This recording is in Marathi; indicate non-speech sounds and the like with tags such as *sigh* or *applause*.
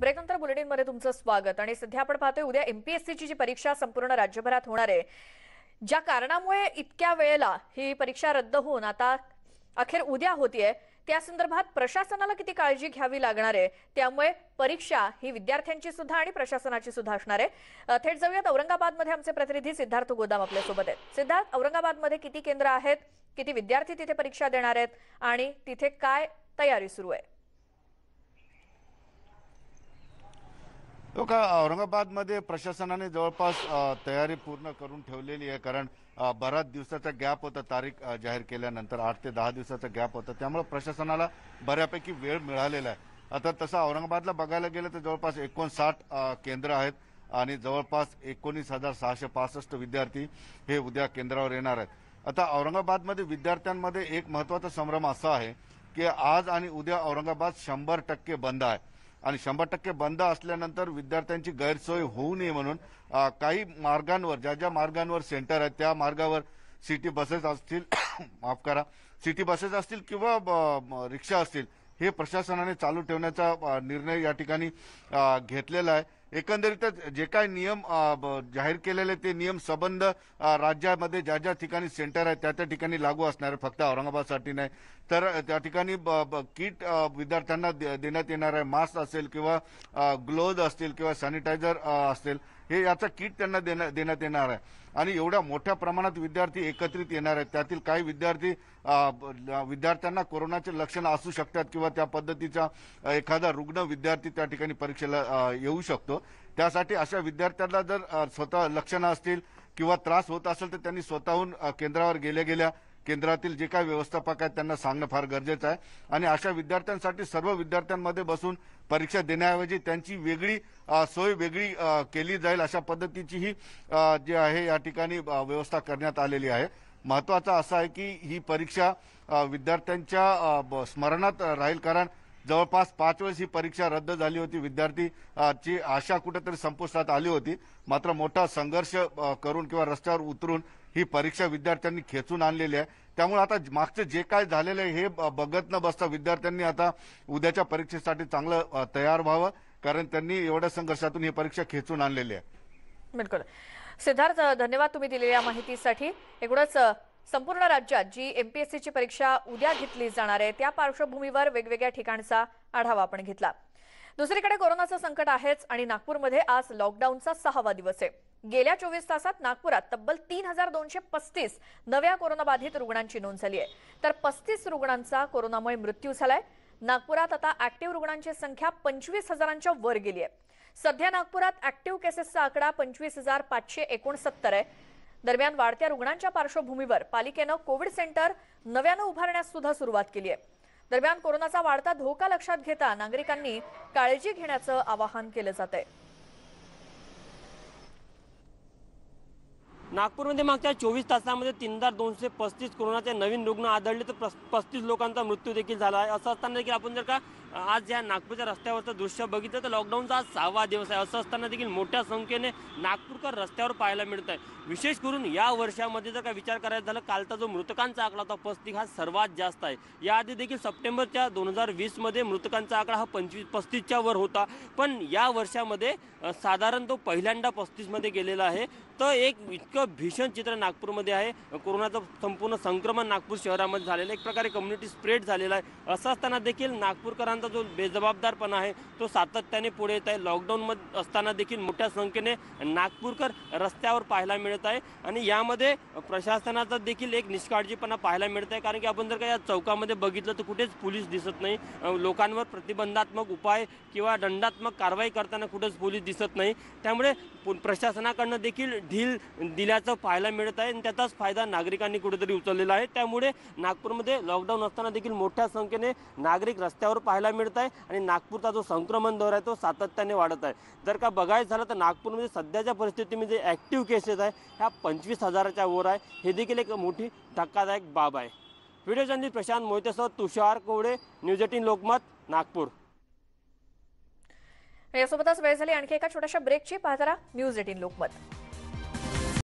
ब्रेकनंतर बुलेटिनमध्ये तुमचं स्वागत आणि सध्या आपण पाहतोय उद्या एमपीएससीची जी परीक्षा संपूर्ण राज्यभरात होणार आहे ज्या कारणामुळे इतक्या वेळेला ही परीक्षा रद्द होऊन आता अखेर उद्या होतीये त्या संदर्भात प्रशासनाला किती काळजी घ्यावी लागणार आहे त्यामुळे परीक्षा ही विद्यार्थ्यांची सुद्धा आणि प्रशासनाची सुद्धा असणार आहे थेट जाऊयात औरंगाबादमध्ये आमचे प्रतिनिधी सिद्धार्थ गोदाम आपल्यासोबत आहेत सिद्धार्थ औरंगाबादमध्ये किती केंद्र आहेत किती विद्यार्थी तिथे परीक्षा देणार आहेत आणि तिथे काय तयारी सुरू आहे हो का औरंगाबादमध्ये प्रशासनाने जवळपास तयारी पूर्ण करून ठेवलेली आहे कारण बऱ्याच दिवसाचा गॅप होता तारीख जाहीर केल्यानंतर आठ ते दहा दिवसाचा गॅप होता त्यामुळे प्रशासनाला बऱ्यापैकी वेळ मिळालेला आहे आता तसं औरंगाबादला बघायला गेलं तर जवळपास एकोणसाठ केंद्र आहेत आणि जवळपास एकोणीस हजार सहाशे पासष्ट विद्यार्थी हे उद्या केंद्रावर येणार आहेत आता औरंगाबादमध्ये विद्यार्थ्यांमध्ये एक महत्वाचा संभ्रम असा आहे की आज आणि उद्या औरंगाबाद शंभर टक्के बंद आहे आणि शंभर टक्के बंद असल्यानंतर विद्यार्थ्यांची गैरसोय होऊ नये म्हणून काही मार्गांवर ज्या ज्या मार्गांवर सेंटर आहेत त्या मार्गावर सिटी बसेस असतील *coughs* माफ करा सिटी बसेस असतील किंवा रिक्षा असतील हे प्रशासनाने चालू ठेवण्याचा निर्णय या ठिकाणी घेतलेला आहे एकंदरीतच जे काय नियम जाहीर केलेले ते नियम सबंध राज्यामध्ये ज्या ज्या ठिकाणी सेंटर आहेत त्या त्या ठिकाणी लागू असणार आहे फक्त औरंगाबादसाठी नाही तर त्या ठिकाणी किट विद्यार्थ्यांना देण्यात येणार आहे मास्क असेल किंवा ग्लोव्ज असतील किंवा सॅनिटायझर असतील हे याचा किट त्यांना देण्यात येणार आहे आणि एवढ्या मोठ्या प्रमाणात विद्यार्थी एकत्रित येणार आहेत त्यातील काही विद्यार्थी विद्यार्थ्यांना कोरोनाचे लक्षणं असू शकतात किंवा त्या पद्धतीचा एखादा रुग्ण विद्यार्थी त्या ठिकाणी परीक्षेला येऊ शकतो त्यासाठी अशा विद्यार्थ्यांना जर स्वतः लक्षणं असतील किंवा त्रास होत असेल तर त्यांनी स्वतःहून केंद्रावर गेल्या गेल्या केंद्रातील जे काही व्यवस्थापक आहेत त्यांना सांगणं फार गरजेचं आहे आणि अशा विद्यार्थ्यांसाठी सर्व विद्यार्थ्यांमध्ये बसून परीक्षा देण्याऐवजी त्यांची वेगळी सोय वेगळी केली जाईल अशा पद्धतीचीही जे आहे या ठिकाणी व्यवस्था करण्यात आलेली आहे महत्वाचं असं आहे की ही परीक्षा विद्यार्थ्यांच्या स्मरणात राहील कारण जवळपास पाच वेळेस ही परीक्षा रद्द झाली होती विद्यार्थी ची आशा कुठेतरी संपुष्टात आली होती मात्र मोठा संघर्ष करून किंवा रस्त्यावर उतरून ही परीक्षा विद्यार्थ्यांनी खेचून आणलेली आहे त्यामुळे आता मागचं जे काय झालेलं आहे हे बघत न बसता विद्यार्थ्यांनी आता उद्याच्या परीक्षेसाठी चांगलं तयार व्हावं कारण त्यांनी एवढ्या संघर्षातून ही परीक्षा खेचून आणलेली आहे बिलकुल सिद्धार्थ धन्यवाद तुम्ही दिलेल्या माहितीसाठी एकूणच संपूर्ण राज्यात जी एमपीएससीची परीक्षा उद्या घेतली जाणार आहे त्या पार्श्वभूमीवर वेगवेगळ्या ठिकाणचा आढावा आपण घेतला दुसरीकडे कोरोनाचं संकट आहेच आणि नागपूरमध्ये आज लॉकडाऊनचा सहावा दिवस आहे गेल्या चोवीस तासात नागपुरात तब्बल तीन हजार दोनशे पस्तीस नव्या कोरोनाबाधित रुग्णांची नोंद झाली आहे तर पस्तीस रुग्णांचा कोरोनामुळे मृत्यू झालाय नागपुरात आता ऍक्टिव्ह रुग्णांची संख्या पंचवीस हजारांच्या वर गेली आहे सध्या नागपुरात ऍक्टिव्ह केसेसचा आकडा पंचवीस हजार पाचशे एकोणसत्तर आहे दरम्यान वाढत्या रुग्णांच्या पार्श्वभूमीवर पालिकेनं कोविड सेंटर नव्यानं उभारण्यास सुद्धा सुरुवात केली आहे दरम्यान कोरोनाचा वाढता धोका लक्षात घेता नागरिकांनी काळजी घेण्याचं आवाहन केलं जात आहे नागपूरमध्ये मागच्या चोवीस तासामध्ये तीनदा दोनशे पस्तीस कोरोनाचे नवीन रुग्ण आढळले तर पस्तीस लोकांचा मृत्यू देखील झाला आहे असं असताना देखील आपण जर का आज या नागपूरच्या रस्त्यावरचं दृश्य बघितलं तर लॉकडाऊनचा आज सहावा दिवस आहे असं असताना देखील मोठ्या संख्येने नागपूरकर रस्त्यावर पाहायला मिळत आहे विशेष करून या वर्षामध्ये जर का विचार करायचा झाला कालचा जो मृतकांचा आकडा होता पस्तीस हा सर्वात जास्त आहे याआधी देखील सप्टेंबरच्या दोन हजार वीसमध्ये मृतकांचा आकडा हा पंचवीस पस्तीसच्या वर होता पण या वर्षामध्ये साधारण तो पहिल्यांदा पस्तीसमध्ये गेलेला आहे तर एक इतकं भीषण चित्र नागपूरमध्ये आहे कोरोनाचं संपूर्ण संक्रमण नागपूर शहरामध्ये झालेलं एक प्रकारे कम्युनिटी स्प्रेड झालेला आहे असं असताना देखील नागपूरकरांना पोलिसांचा जो बेजबाबदारपणा आहे तो सातत्याने पुढे येत आहे लॉकडाऊनमध्ये असताना देखील मोठ्या संख्येने नागपूरकर रस्त्यावर पाहायला मिळत आहे आणि यामध्ये प्रशासनाचा देखील एक निष्काळजीपणा पाहायला मिळत आहे कारण की आपण जर का या चौकामध्ये बघितलं तर कुठेच पोलीस दिसत नाही लोकांवर प्रतिबंधात्मक उपाय किंवा दंडात्मक कारवाई करताना कुठेच पोलीस दिसत नाही त्यामुळे प्रशासनाकडनं देखील ढील दिल्याचं पाहायला मिळत आहे आणि त्याचाच फायदा नागरिकांनी कुठेतरी उचललेला आहे त्यामुळे नागपूरमध्ये लॉकडाऊन असताना देखील मोठ्या संख्येने नागरिक रस्त्यावर पाहायला बघायला मिळत आहे आणि नागपूरचा जो संक्रमण दर आहे तो सातत्याने वाढत आहे जर का बघायचं झालं तर नागपूरमध्ये सध्याच्या परिस्थितीमध्ये जे ॲक्टिव्ह केसेस आहे ह्या पंचवीस हजाराच्या वर आहे हे देखील एक मोठी धक्कादायक बाब आहे व्हिडिओ जर्नलिस्ट प्रशांत मोहितेसह तुषार कोवडे न्यूज एटीन लोकमत नागपूर यासोबतच वेळ झाली आणखी एका छोट्याशा ब्रेकची पाहतारा न्यूज एटीन लोकमत